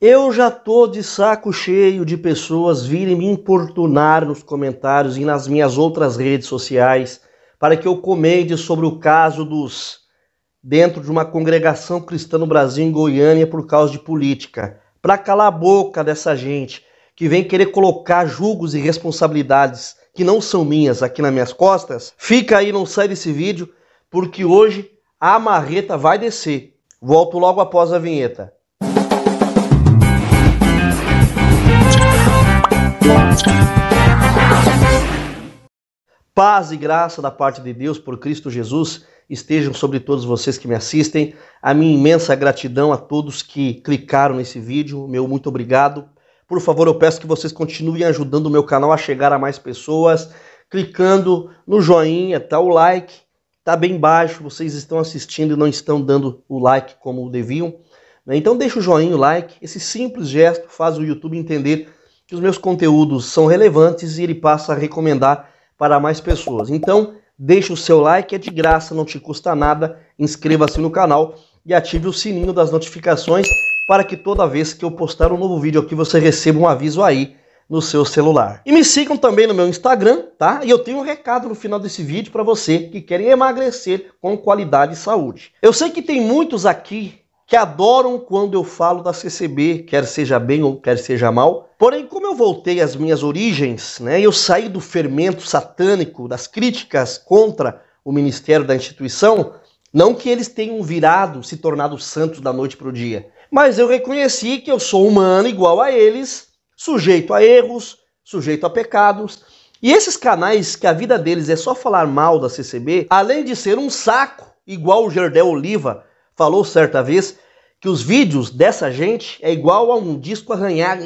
Eu já tô de saco cheio de pessoas virem me importunar nos comentários e nas minhas outras redes sociais para que eu comente sobre o caso dos dentro de uma congregação cristã no Brasil em Goiânia por causa de política. Para calar a boca dessa gente que vem querer colocar julgos e responsabilidades que não são minhas aqui nas minhas costas, fica aí, não sai desse vídeo, porque hoje a marreta vai descer. Volto logo após a vinheta. Paz e graça da parte de Deus por Cristo Jesus estejam sobre todos vocês que me assistem. A minha imensa gratidão a todos que clicaram nesse vídeo, meu muito obrigado. Por favor, eu peço que vocês continuem ajudando o meu canal a chegar a mais pessoas, clicando no joinha, tá o like, tá bem baixo, vocês estão assistindo e não estão dando o like como deviam. Né? Então deixa o joinha, o like, esse simples gesto faz o YouTube entender que os meus conteúdos são relevantes e ele passa a recomendar para mais pessoas. Então, deixe o seu like, é de graça, não te custa nada. Inscreva-se no canal e ative o sininho das notificações para que toda vez que eu postar um novo vídeo aqui você receba um aviso aí no seu celular. E me sigam também no meu Instagram, tá? E eu tenho um recado no final desse vídeo para você que querem emagrecer com qualidade e saúde. Eu sei que tem muitos aqui que adoram quando eu falo da CCB, quer seja bem ou quer seja mal. Porém, como eu voltei às minhas origens, né, eu saí do fermento satânico, das críticas contra o ministério da instituição, não que eles tenham virado, se tornado santos da noite para o dia, mas eu reconheci que eu sou humano igual a eles, sujeito a erros, sujeito a pecados. E esses canais que a vida deles é só falar mal da CCB, além de ser um saco, igual o Gerdel Oliva, falou certa vez que os vídeos dessa gente é igual a um disco arranhado.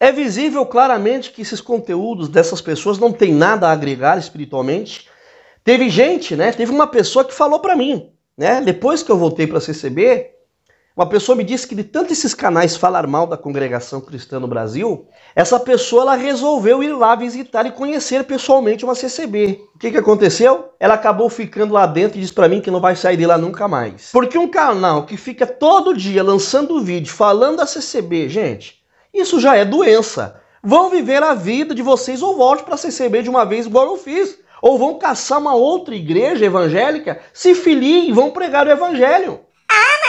É visível claramente que esses conteúdos dessas pessoas não tem nada a agregar espiritualmente. Teve gente, né? Teve uma pessoa que falou para mim, né? Depois que eu voltei para CCB, uma pessoa me disse que de tanto esses canais falar mal da congregação cristã no Brasil, essa pessoa ela resolveu ir lá visitar e conhecer pessoalmente uma CCB. O que, que aconteceu? Ela acabou ficando lá dentro e disse para mim que não vai sair de lá nunca mais. Porque um canal que fica todo dia lançando vídeo falando da CCB, gente, isso já é doença. Vão viver a vida de vocês ou volte para a CCB de uma vez igual eu fiz ou vão caçar uma outra igreja evangélica, se filiem e vão pregar o evangelho.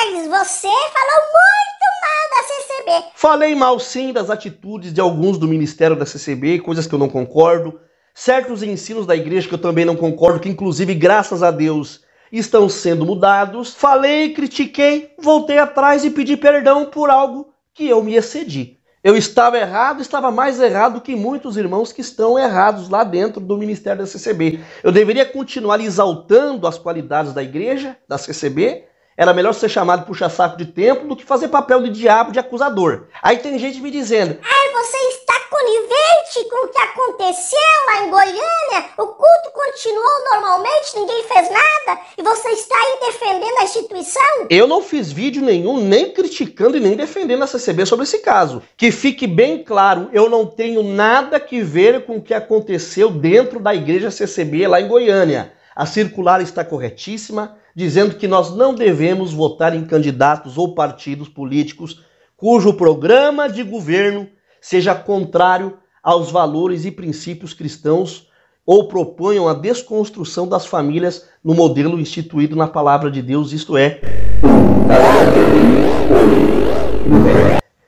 Charles, você falou muito mal da CCB. Falei mal sim das atitudes de alguns do ministério da CCB, coisas que eu não concordo. Certos ensinos da igreja que eu também não concordo, que inclusive, graças a Deus, estão sendo mudados. Falei, critiquei, voltei atrás e pedi perdão por algo que eu me excedi. Eu estava errado, estava mais errado que muitos irmãos que estão errados lá dentro do ministério da CCB. Eu deveria continuar exaltando as qualidades da igreja, da CCB, era melhor ser chamado puxa-saco de tempo do que fazer papel de diabo de acusador. Aí tem gente me dizendo: Ai, você está conivente com o que aconteceu lá em Goiânia? O culto continuou normalmente, ninguém fez nada? E você está aí defendendo a instituição? Eu não fiz vídeo nenhum nem criticando e nem defendendo a CCB sobre esse caso. Que fique bem claro, eu não tenho nada que ver com o que aconteceu dentro da igreja CCB lá em Goiânia. A circular está corretíssima dizendo que nós não devemos votar em candidatos ou partidos políticos cujo programa de governo seja contrário aos valores e princípios cristãos ou proponham a desconstrução das famílias no modelo instituído na palavra de Deus, isto é.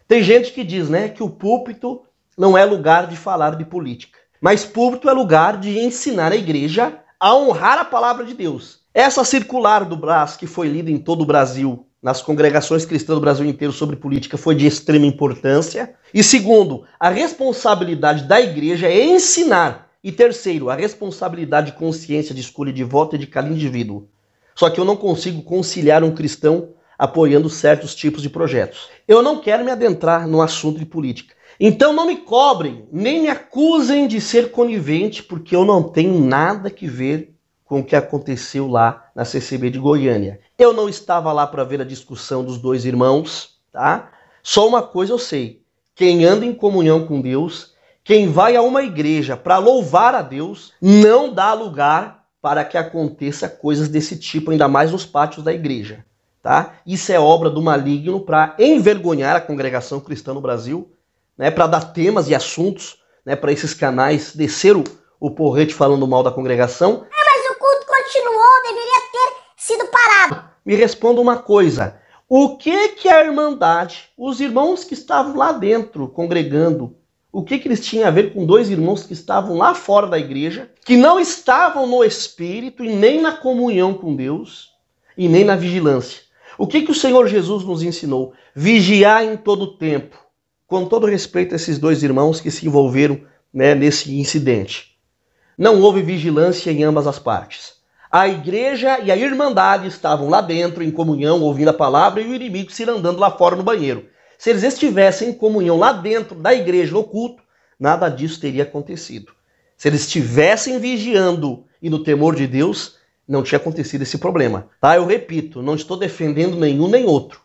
Tem gente que diz né, que o púlpito não é lugar de falar de política, mas púlpito é lugar de ensinar a igreja a honrar a palavra de Deus. Essa circular do Brás, que foi lida em todo o Brasil, nas congregações cristãs do Brasil inteiro sobre política, foi de extrema importância. E segundo, a responsabilidade da igreja é ensinar. E terceiro, a responsabilidade de consciência de escolha de voto é de cada indivíduo. Só que eu não consigo conciliar um cristão apoiando certos tipos de projetos. Eu não quero me adentrar no assunto de política. Então não me cobrem, nem me acusem de ser conivente, porque eu não tenho nada que ver com o que aconteceu lá na CCB de Goiânia. Eu não estava lá para ver a discussão dos dois irmãos, tá? Só uma coisa eu sei: quem anda em comunhão com Deus, quem vai a uma igreja para louvar a Deus, não dá lugar para que aconteça coisas desse tipo, ainda mais nos pátios da igreja, tá? Isso é obra do maligno para envergonhar a congregação cristã no Brasil né, para dar temas e assuntos né, para esses canais descer o, o porrete falando mal da congregação. É, mas o culto continuou, deveria ter sido parado. Me responda uma coisa. O que que a Irmandade, os irmãos que estavam lá dentro congregando, o que que eles tinham a ver com dois irmãos que estavam lá fora da igreja, que não estavam no Espírito e nem na comunhão com Deus e nem na vigilância? O que que o Senhor Jesus nos ensinou? Vigiar em todo tempo com todo respeito a esses dois irmãos que se envolveram né, nesse incidente. Não houve vigilância em ambas as partes. A igreja e a irmandade estavam lá dentro, em comunhão, ouvindo a palavra, e o inimigo se andando lá fora no banheiro. Se eles estivessem em comunhão lá dentro da igreja, no culto, nada disso teria acontecido. Se eles estivessem vigiando e no temor de Deus, não tinha acontecido esse problema. Tá? Eu repito, não estou defendendo nenhum nem outro.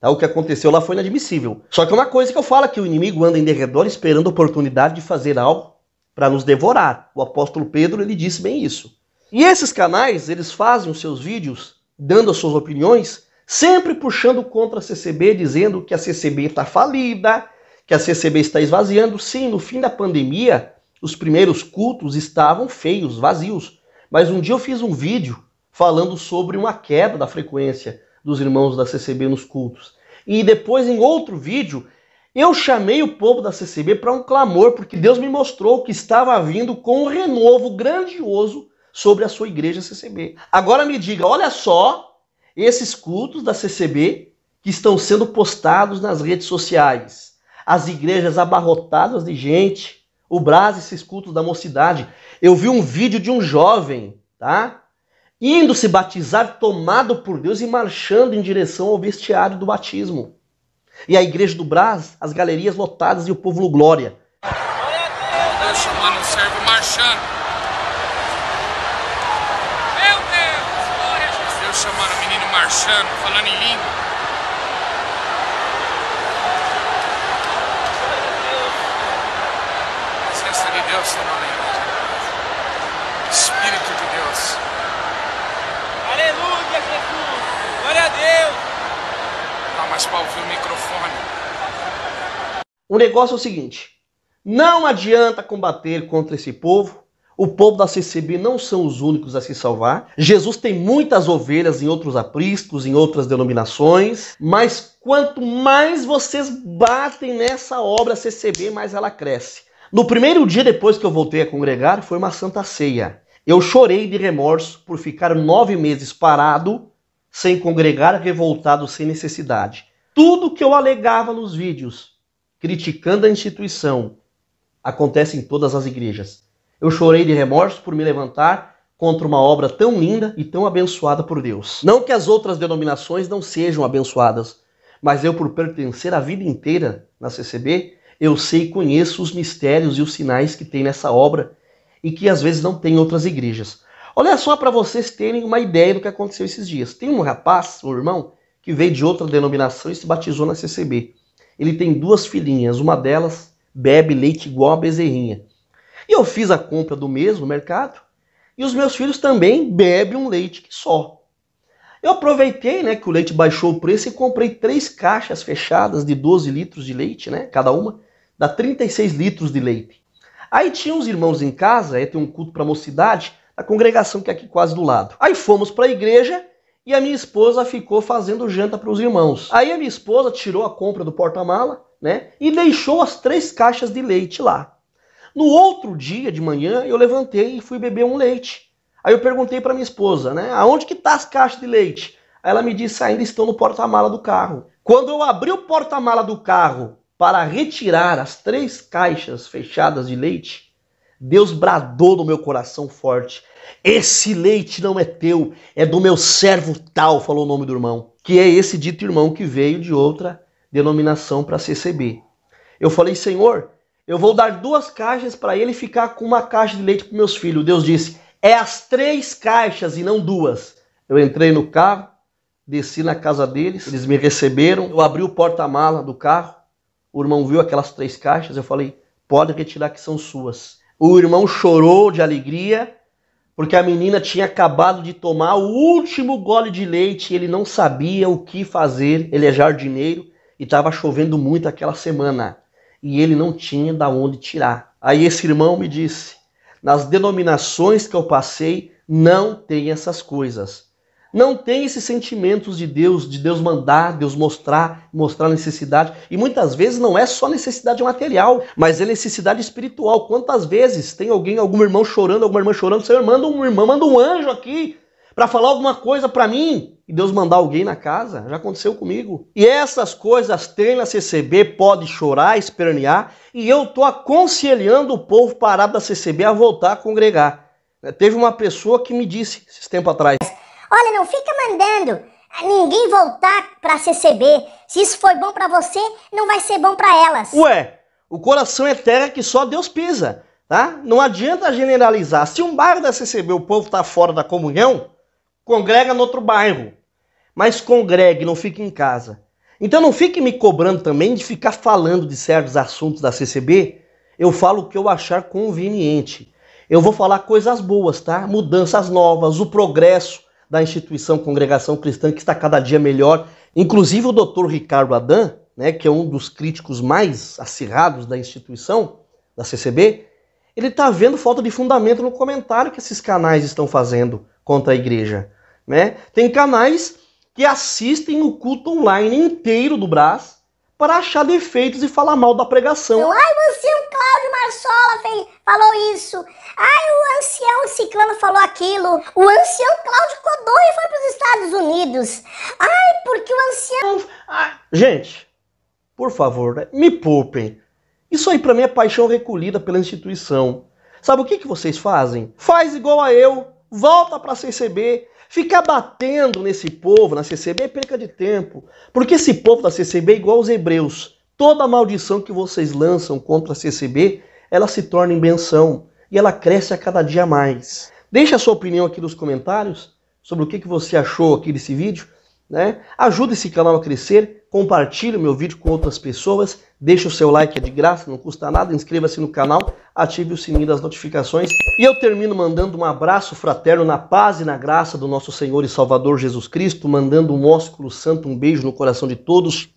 Tá? O que aconteceu lá foi inadmissível. Só que é uma coisa que eu falo que o inimigo anda em derredor esperando a oportunidade de fazer algo para nos devorar. O apóstolo Pedro ele disse bem isso. E esses canais, eles fazem os seus vídeos dando as suas opiniões, sempre puxando contra a CCB, dizendo que a CCB está falida, que a CCB está esvaziando. Sim, no fim da pandemia, os primeiros cultos estavam feios, vazios. Mas um dia eu fiz um vídeo falando sobre uma queda da frequência, dos irmãos da CCB nos cultos. E depois, em outro vídeo, eu chamei o povo da CCB para um clamor, porque Deus me mostrou que estava vindo com um renovo grandioso sobre a sua igreja CCB. Agora me diga, olha só esses cultos da CCB que estão sendo postados nas redes sociais. As igrejas abarrotadas de gente, o Brás, esses cultos da mocidade. Eu vi um vídeo de um jovem, tá? indo se batizar, tomado por Deus e marchando em direção ao vestiário do batismo. E a igreja do Brás, as galerias lotadas e o povo no glória. Deus né? chamando o servo marchando. Meu Deus, glória a Jesus. Deus chamando o menino marchando, falando em língua. Presença de Deus, Senhor. para ouvir o microfone. O negócio é o seguinte: não adianta combater contra esse povo. O povo da CCB não são os únicos a se salvar. Jesus tem muitas ovelhas em outros apriscos, em outras denominações. Mas quanto mais vocês batem nessa obra CCB, mais ela cresce. No primeiro dia depois que eu voltei a congregar, foi uma santa ceia. Eu chorei de remorso por ficar nove meses parado, sem congregar, revoltado, sem necessidade. Tudo que eu alegava nos vídeos, criticando a instituição, acontece em todas as igrejas. Eu chorei de remorso por me levantar contra uma obra tão linda e tão abençoada por Deus. Não que as outras denominações não sejam abençoadas, mas eu, por pertencer a vida inteira na CCB, eu sei e conheço os mistérios e os sinais que tem nessa obra e que às vezes não tem em outras igrejas. Olha só para vocês terem uma ideia do que aconteceu esses dias. Tem um rapaz, um irmão, que veio de outra denominação e se batizou na CCB. Ele tem duas filhinhas, uma delas bebe leite igual a bezerrinha. E eu fiz a compra do mesmo mercado e os meus filhos também bebem um leite só. Eu aproveitei né, que o leite baixou o preço e comprei três caixas fechadas de 12 litros de leite, né, cada uma, dá 36 litros de leite. Aí tinha uns irmãos em casa, aí tem um culto para mocidade, a congregação que é aqui quase do lado. Aí fomos para a igreja e a minha esposa ficou fazendo janta para os irmãos. Aí a minha esposa tirou a compra do porta-mala, né, e deixou as três caixas de leite lá. No outro dia de manhã, eu levantei e fui beber um leite. Aí eu perguntei para minha esposa, né, aonde que tá as caixas de leite? Aí ela me disse, ainda estão no porta-mala do carro. Quando eu abri o porta-mala do carro para retirar as três caixas fechadas de leite, Deus bradou no meu coração forte: Esse leite não é teu, é do meu servo tal, falou o nome do irmão. Que é esse dito irmão que veio de outra denominação para se receber. Eu falei, Senhor, eu vou dar duas caixas para ele ficar com uma caixa de leite para meus filhos. Deus disse: É as três caixas e não duas. Eu entrei no carro, desci na casa deles, eles me receberam. Eu abri o porta-mala do carro, o irmão viu aquelas três caixas. Eu falei: Pode retirar que são suas. O irmão chorou de alegria porque a menina tinha acabado de tomar o último gole de leite e ele não sabia o que fazer. Ele é jardineiro e estava chovendo muito aquela semana e ele não tinha da onde tirar. Aí esse irmão me disse: nas denominações que eu passei, não tem essas coisas não tem esses sentimentos de Deus, de Deus mandar, Deus mostrar, mostrar necessidade. E muitas vezes não é só necessidade material, mas é necessidade espiritual. Quantas vezes tem alguém, algum irmão chorando, alguma irmã chorando, Senhor, manda um irmão, manda um anjo aqui para falar alguma coisa para mim e Deus mandar alguém na casa. Já aconteceu comigo. E essas coisas tem na CCB, pode chorar, espernear, e eu tô aconselhando o povo parado da CCB a voltar a congregar. Teve uma pessoa que me disse esses tempo atrás Olha, não fica mandando ninguém voltar para a CCB. Se isso foi bom para você, não vai ser bom para elas. Ué, o coração é terra que só Deus pisa, tá? Não adianta generalizar. Se um bairro da CCB o povo tá fora da comunhão, congrega no outro bairro. Mas congregue, não fique em casa. Então não fique me cobrando também de ficar falando de certos assuntos da CCB. Eu falo o que eu achar conveniente. Eu vou falar coisas boas, tá? Mudanças novas, o progresso, da instituição Congregação Cristã, que está cada dia melhor. Inclusive o doutor Ricardo Adan, né, que é um dos críticos mais acirrados da instituição, da CCB, ele está vendo falta de fundamento no comentário que esses canais estão fazendo contra a igreja. Né? Tem canais que assistem o culto online inteiro do Brás, para achar defeitos e falar mal da pregação. Eu, ai, o ancião Cláudio Marçola fez, falou isso. Ai, o ancião Ciclano falou aquilo. O ancião Cláudio Codou e foi para os Estados Unidos. Ai, porque o ancião. Ah, gente, por favor, né? me poupem. Isso aí para mim é paixão recolhida pela instituição. Sabe o que, que vocês fazem? Faz igual a eu, volta para a CCB, Ficar batendo nesse povo na CCB é perca de tempo. Porque esse povo da CCB é igual aos hebreus. Toda maldição que vocês lançam contra a CCB, ela se torna em e ela cresce a cada dia mais. Deixe a sua opinião aqui nos comentários sobre o que você achou aqui desse vídeo. Né? Ajuda esse canal a crescer, compartilhe o meu vídeo com outras pessoas, deixe o seu like, é de graça, não custa nada, inscreva-se no canal, ative o sininho das notificações. E eu termino mandando um abraço fraterno na paz e na graça do nosso Senhor e Salvador Jesus Cristo, mandando um ósculo santo, um beijo no coração de todos.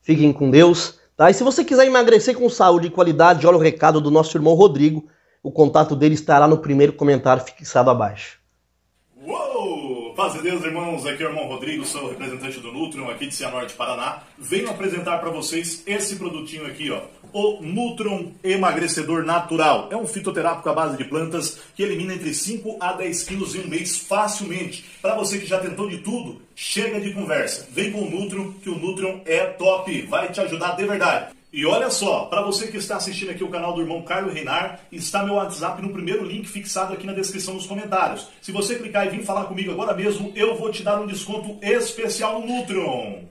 Fiquem com Deus. Tá? E se você quiser emagrecer com saúde e qualidade, olha o recado do nosso irmão Rodrigo. O contato dele estará no primeiro comentário fixado abaixo. Paz e Deus, irmãos. Aqui é o irmão Rodrigo, sou representante do Nutrium aqui de Cianorte, Paraná. Venho apresentar para vocês esse produtinho aqui, ó. O Nutron Emagrecedor Natural. É um fitoterápico à base de plantas que elimina entre 5 a 10 quilos em um mês facilmente. Para você que já tentou de tudo, chega de conversa. Vem com o Nutrium, que o Nutrium é top. Vai te ajudar de verdade. E olha só, para você que está assistindo aqui o canal do irmão Carlos Reinar, está meu WhatsApp no primeiro link fixado aqui na descrição nos comentários. Se você clicar e vir falar comigo agora mesmo, eu vou te dar um desconto especial no Nutrion.